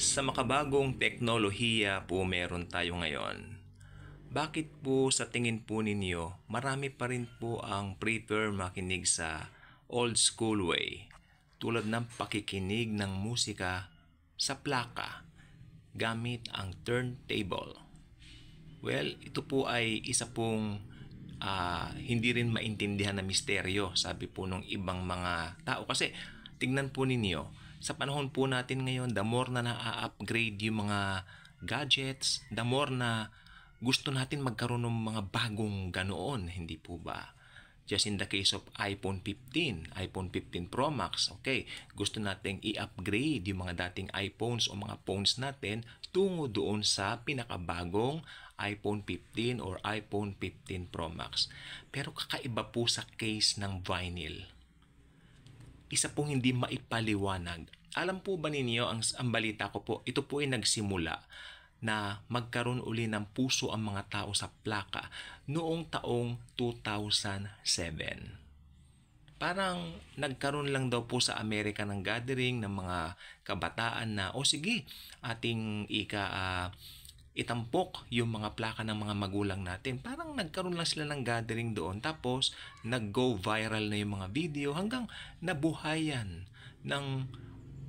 Sa makabagong teknolohiya po meron tayo ngayon, bakit po sa tingin po ninyo marami pa rin po ang prefer makinig sa old school way tulad ng pakikinig ng musika sa plaka gamit ang turntable? Well, ito po ay isa pong uh, hindi rin maintindihan na misteryo sabi po ng ibang mga tao kasi tingnan po ninyo sa panahon po natin ngayon, the more na na-upgrade yung mga gadgets, the more na gusto natin magkaroon ng mga bagong ganoon, hindi po ba? Just in the case of iPhone 15, iPhone 15 Pro Max, okay, gusto nating i-upgrade yung mga dating iPhones o mga phones natin tungo doon sa pinakabagong iPhone 15 or iPhone 15 Pro Max. Pero kakaiba po sa case ng vinyl isa pong hindi maipaliwanag. Alam po ba ninyo ang, ang balita ko po, ito po ay nagsimula na magkaroon uli ng puso ang mga tao sa plaka noong taong 2007 parang nagkaroon lang daw po sa Amerika ng gathering ng mga kabataan na o oh, sige ating ika uh, itampok yung mga plaka ng mga magulang natin. Parang nagkaroon lang sila ng gathering doon tapos nag-go viral na yung mga video hanggang nabuhayan ng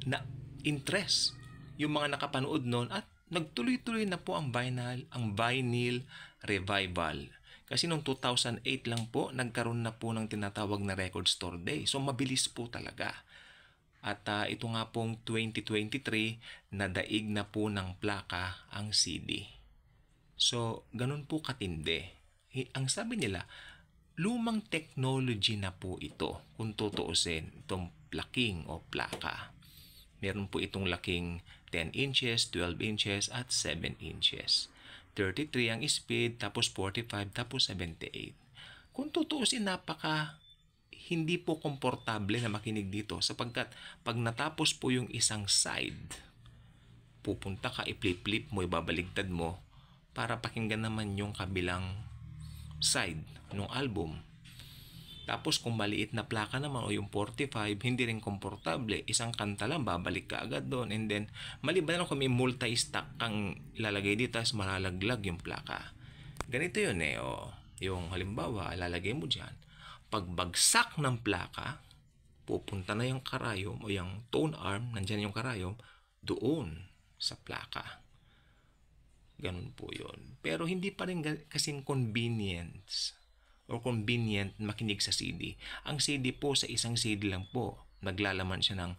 na interest yung mga nakapanood noon at nagtuloy-tuloy na po ang vinyl, ang vinyl revival. Kasi noong 2008 lang po, nagkaroon na po ng tinatawag na record store day. So mabilis po talaga. At uh, ito nga pong 2023, nadaig na po ng plaka ang CD. So, ganun po katindi. Ang sabi nila, lumang technology na po ito kung tutuusin itong plaking o plaka. Meron po itong laking 10 inches, 12 inches at 7 inches. 33 ang speed, tapos 45, tapos 78. Kung tutuusin, napaka hindi po komportable na makinig dito sapagkat pag natapos po yung isang side, pupunta ka, i-flip-flip mo, ibabaligtad mo para pakinggan naman yung kabilang side ng album. Tapos kung maliit na plaka naman o yung 45, hindi rin komportable. Isang kanta lang, babalik ka agad doon. And then, maliban lang kung may multi-stack kang ilalagay dito as malalaglag yung plaka. Ganito yun eh. O, oh. yung halimbawa, lalagay mo dyan pagbagsak ng plaka, pupunta na yung karayom o yung tone arm, nandyan yung karayom, doon sa plaka. Ganun po yun. Pero hindi pa rin kasing convenience or convenient makinig sa CD. Ang CD po sa isang CD lang po, naglalaman siya ng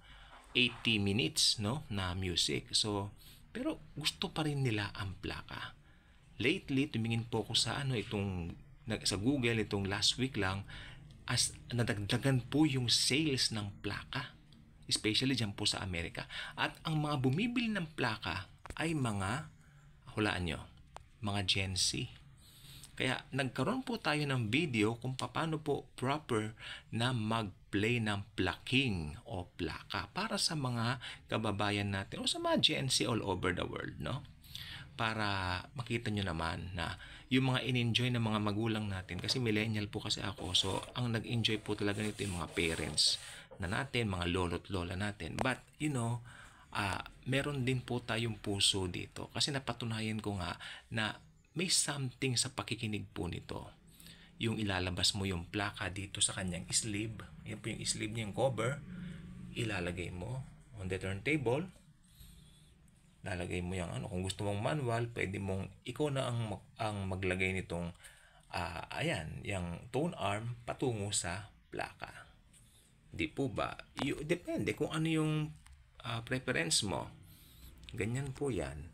80 minutes no na music. So, pero gusto pa rin nila ang plaka. Lately, tumingin po ako sa ano itong sa Google itong last week lang as nadagdagan po yung sales ng plaka, especially dyan po sa Amerika. At ang mga bumibili ng plaka ay mga, hulaan nyo, mga Gen Z. Kaya nagkaroon po tayo ng video kung paano po proper na mag-play ng plaking o plaka para sa mga kababayan natin o sa mga Gen Z all over the world, no? para makita nyo naman na yung mga in-enjoy ng mga magulang natin kasi millennial po kasi ako so ang nag-enjoy po talaga nito yung mga parents na natin, mga lolo at lola natin but you know uh, meron din po tayong puso dito kasi napatunayan ko nga na may something sa pakikinig po nito yung ilalabas mo yung plaka dito sa kanyang sleeve yan po yung sleeve niya yung cover ilalagay mo on the turntable lalagay mo yung ano. Kung gusto mong manual, pwede mong ikaw na ang, ang maglagay nitong, uh, ayan, yung tone arm patungo sa plaka. Di po ba? Y- depende kung ano yung uh, preference mo. Ganyan po yan.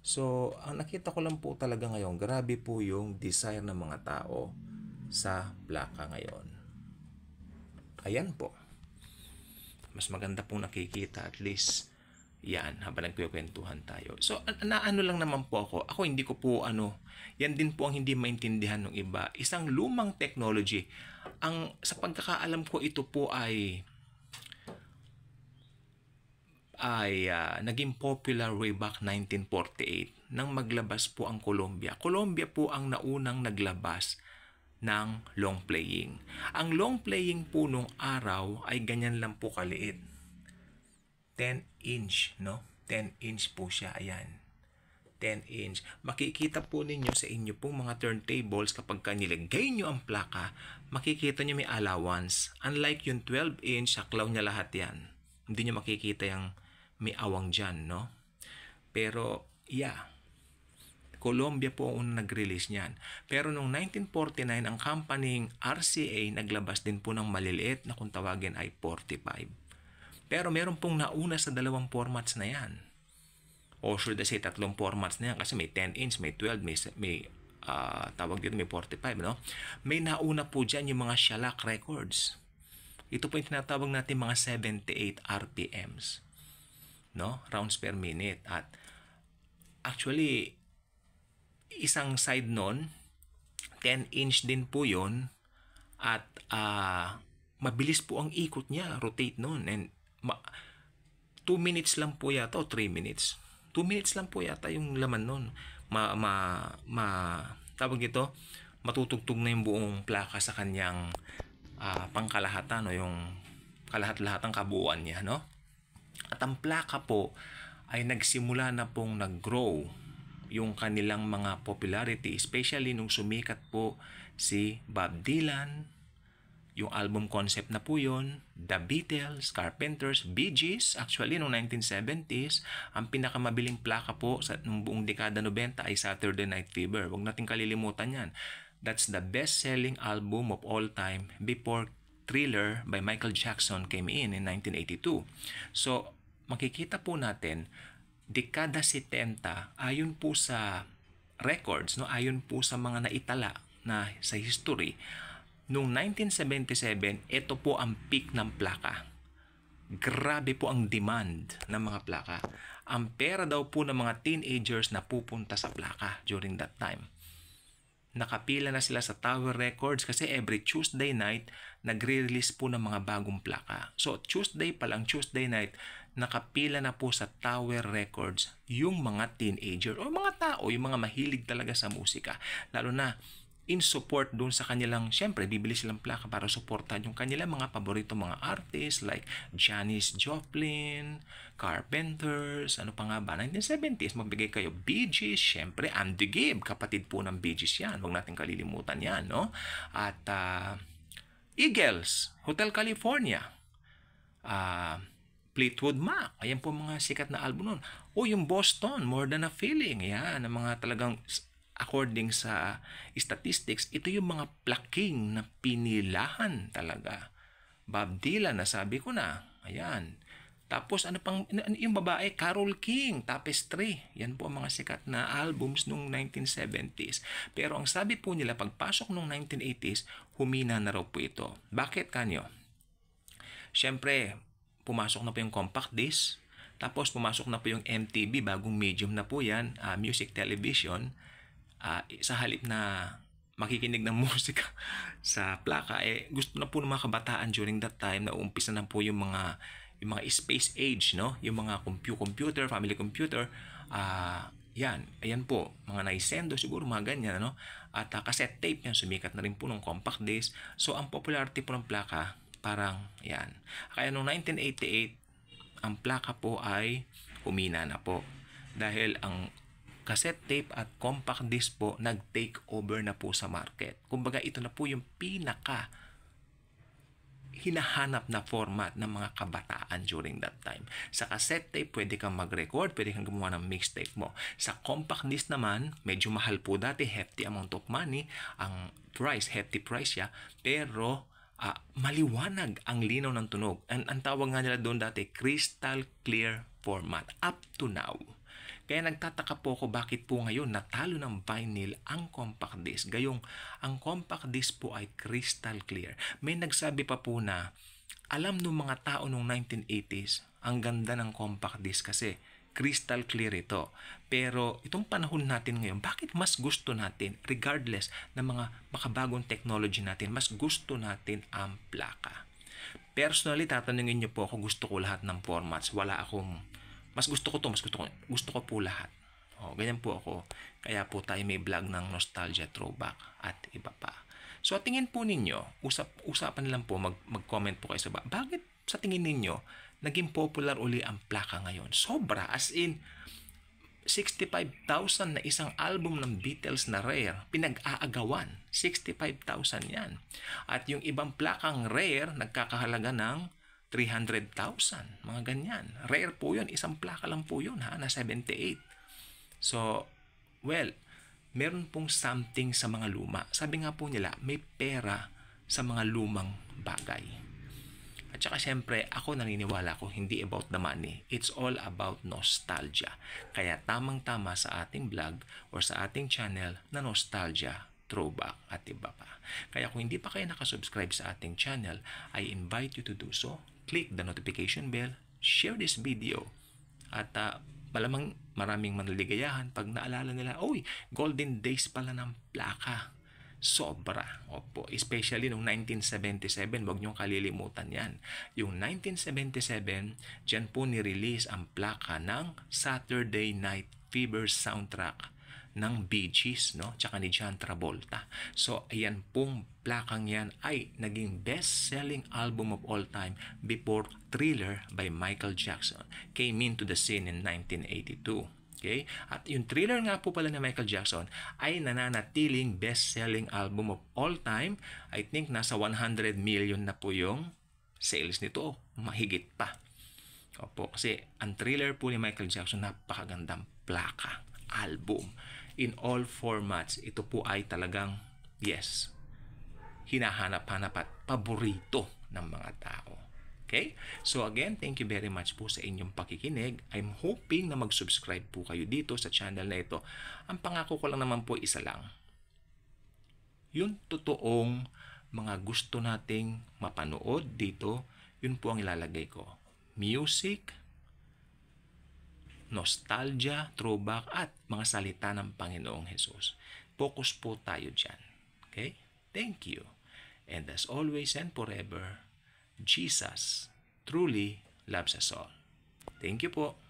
So, ang nakita ko lang po talaga ngayon, grabe po yung desire ng mga tao sa plaka ngayon. Ayan po. Mas maganda pong nakikita at least yan, habang nagkwekwentuhan tayo. So, naano lang naman po ako. Ako hindi ko po ano, yan din po ang hindi maintindihan ng iba. Isang lumang technology. Ang, sa pagkakaalam ko, ito po ay ay uh, naging popular way back 1948 nang maglabas po ang Colombia. Colombia po ang naunang naglabas ng long playing. Ang long playing po nung araw ay ganyan lang po kaliit. 10 inch, no? 10 inch po siya, ayan. 10 inch. Makikita po ninyo sa inyo pong mga turntables kapag kanilagay nyo ang plaka, makikita nyo may allowance. Unlike yung 12 inch, saklaw niya lahat yan. Hindi nyo makikita yung may awang dyan, no? Pero, yeah. Colombia po ang unang nag-release niyan. Pero noong 1949, ang company RCA naglabas din po ng maliliit na kung tawagin ay 45. Pero meron pong nauna sa dalawang formats na yan. O should I say, tatlong formats na yan kasi may 10 inch, may 12, may, may uh, tawag dito, may 45, no? May nauna po dyan yung mga shellac records. Ito po yung tinatawag natin mga 78 RPMs. No? Rounds per minute. At actually, isang side nun, 10 inch din po yon at uh, mabilis po ang ikot niya, rotate noon. And ma- two minutes lang po yata o three minutes. Two minutes lang po yata yung laman nun. Ma, ma, ma, tawag ito, matutugtog na yung buong plaka sa kanyang uh, pangkalahatan no? yung kalahat-lahatang kabuuan niya, no? At ang plaka po ay nagsimula na pong nag-grow yung kanilang mga popularity, especially nung sumikat po si Bob Dylan, yung album concept na po yun, The Beatles, Carpenters, Bee Gees, actually noong 1970s, ang pinakamabiling plaka po sa nung buong dekada 90 ay Saturday Night Fever. Huwag nating kalilimutan yan. That's the best-selling album of all time before Thriller by Michael Jackson came in in 1982. So, makikita po natin, dekada 70, ayon po sa records, no, ayon po sa mga naitala na sa history, Noong 1977, ito po ang peak ng plaka. Grabe po ang demand ng mga plaka. Ang pera daw po ng mga teenagers na pupunta sa plaka during that time. Nakapila na sila sa Tower Records kasi every Tuesday night nagre-release po ng mga bagong plaka. So Tuesday pa lang, Tuesday night, nakapila na po sa Tower Records yung mga teenager o mga tao, yung mga mahilig talaga sa musika. Lalo na in support doon sa kanilang, syempre, bibili silang plaka para supportan yung kanilang mga paborito mga artists like Janis Joplin, Carpenters, ano pa nga ba, 1970s, magbigay kayo. Bee Gees, syempre, Andy Gibb, kapatid po ng Bee Gees yan. Huwag natin kalilimutan yan, no? At uh, Eagles, Hotel California, uh, Fleetwood Mac. Ayan po mga sikat na album nun. O yung Boston, More Than a Feeling. Yan, ang mga talagang according sa statistics, ito yung mga plaking na pinilahan talaga. Bob Dylan, nasabi ko na. Ayan. Tapos ano pang ano, ano yung babae, Carol King, Tapestry. Yan po ang mga sikat na albums nung 1970s. Pero ang sabi po nila pagpasok nung 1980s, humina na raw po ito. Bakit kanyo? Siyempre, pumasok na po yung compact disc. Tapos pumasok na po yung MTV, bagong medium na po yan, uh, music television uh, sa halip na makikinig ng musika sa plaka eh gusto na po ng mga kabataan during that time na uumpisa na po yung mga yung mga space age no yung mga compu computer family computer ah uh, yan ayan po mga Nintendo siguro mga ganyan no at uh, cassette tape yan sumikat na rin po ng compact disc so ang popularity po ng plaka parang yan kaya noong 1988 ang plaka po ay humina na po dahil ang cassette tape at compact disc po nag-take over na po sa market. Kumbaga ito na po yung pinaka hinahanap na format ng mga kabataan during that time. Sa cassette tape, pwede kang mag-record, pwede kang gumawa ng mixtape mo. Sa compact disc naman, medyo mahal po dati, hefty amount of money, ang price, hefty price siya, pero uh, maliwanag ang linaw ng tunog. And, ang tawag nga nila doon dati, crystal clear format up to now. Kaya nagtataka po ako bakit po ngayon natalo ng vinyl ang compact disc. Gayong ang compact disc po ay crystal clear. May nagsabi pa po na alam ng mga tao noong 1980s ang ganda ng compact disc kasi crystal clear ito. Pero itong panahon natin ngayon, bakit mas gusto natin, regardless ng mga makabagong technology natin, mas gusto natin ang plaka? Personally, tatanungin niyo po ako gusto ko lahat ng formats. Wala akong mas gusto ko to, mas gusto ko, gusto ko po lahat. oh ganyan po ako. Kaya po tayo may vlog ng nostalgia, throwback at iba pa. So tingin po ninyo, usap, usapan lang po, mag, mag-comment po kayo sa ba. Bakit sa tingin ninyo, naging popular uli ang plaka ngayon? Sobra, as in, 65,000 na isang album ng Beatles na rare, pinag-aagawan. 65,000 yan. At yung ibang plakang rare, nagkakahalaga ng 300,000, mga ganyan. Rare po yun, isang plaka lang po yun ha, na 78. So, well, meron pong something sa mga luma. Sabi nga po nila, may pera sa mga lumang bagay. At saka syempre, ako naniniwala ko hindi about the money. It's all about nostalgia. Kaya tamang-tama sa ating vlog or sa ating channel na nostalgia throwback at iba pa. Kaya kung hindi pa kayo nakasubscribe sa ating channel, I invite you to do so click the notification bell, share this video, at uh, malamang maraming manliligayahan pag naalala nila, oy, golden days pala ng plaka. Sobra. Opo. Especially noong 1977, wag niyong kalilimutan yan. Yung 1977, dyan po ni-release ang plaka ng Saturday Night Fever soundtrack ng Bee Gees, no? Tsaka ni John Travolta. So, ayan pong plakang yan ay naging best-selling album of all time before Thriller by Michael Jackson came into the scene in 1982. Okay? At yung thriller nga po pala ni Michael Jackson ay nananatiling best-selling album of all time. I think nasa 100 million na po yung sales nito. Mahigit pa. Opo, kasi ang thriller po ni Michael Jackson napakagandang plaka, album in all formats, ito po ay talagang yes, hinahanap-hanap at paborito ng mga tao. Okay? So again, thank you very much po sa inyong pakikinig. I'm hoping na mag-subscribe po kayo dito sa channel na ito. Ang pangako ko lang naman po isa lang. Yung totoong mga gusto nating mapanood dito, yun po ang ilalagay ko. Music, nostalgia, throwback, at mga salita ng Panginoong Hesus. Focus po tayo dyan. Okay? Thank you. And as always and forever, Jesus truly loves us all. Thank you po.